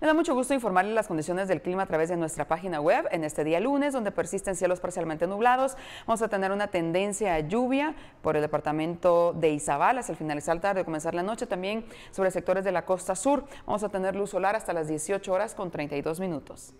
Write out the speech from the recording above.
Me da mucho gusto informarles las condiciones del clima a través de nuestra página web en este día lunes, donde persisten cielos parcialmente nublados. Vamos a tener una tendencia a lluvia por el departamento de Izabal hasta el finalizar tarde comenzar la noche. También sobre sectores de la costa sur. Vamos a tener luz solar hasta las 18 horas con 32 minutos.